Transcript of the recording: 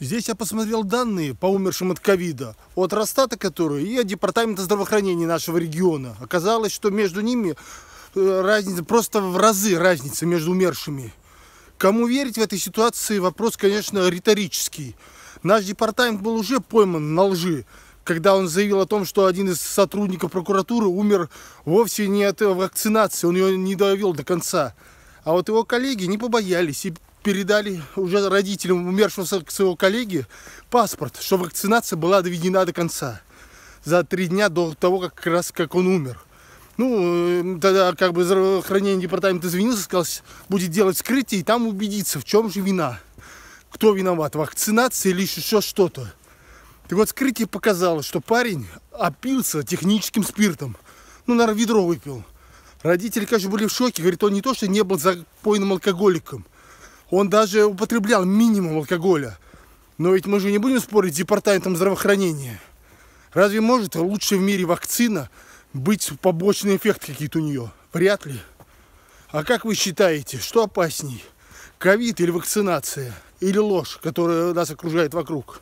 Здесь я посмотрел данные по умершим от ковида, от Росстата которые и от Департамента здравоохранения нашего региона. Оказалось, что между ними э, разница, просто в разы разница между умершими. Кому верить в этой ситуации, вопрос, конечно, риторический. Наш департамент был уже пойман на лжи, когда он заявил о том, что один из сотрудников прокуратуры умер вовсе не от вакцинации, он ее не довел до конца. А вот его коллеги не побоялись и передали уже родителям умершего своего коллеги паспорт, что вакцинация была доведена до конца за три дня до того, как, как раз как он умер. Ну, э, тогда как бы здравоохранение департамента извинился, сказал, будет делать скрытие и там убедиться, в чем же вина. Кто виноват, вакцинация или еще что-то. И вот, скрытие показало, что парень опился техническим спиртом. Ну, наверное, ведро выпил. Родители, конечно, были в шоке. Говорит, он не то, что не был запойным алкоголиком – он даже употреблял минимум алкоголя. Но ведь мы же не будем спорить с департаментом здравоохранения. Разве может лучшая в мире вакцина быть побочный эффект какие-то у нее? Вряд ли. А как вы считаете, что опасней? Ковид или вакцинация? Или ложь, которая нас окружает вокруг?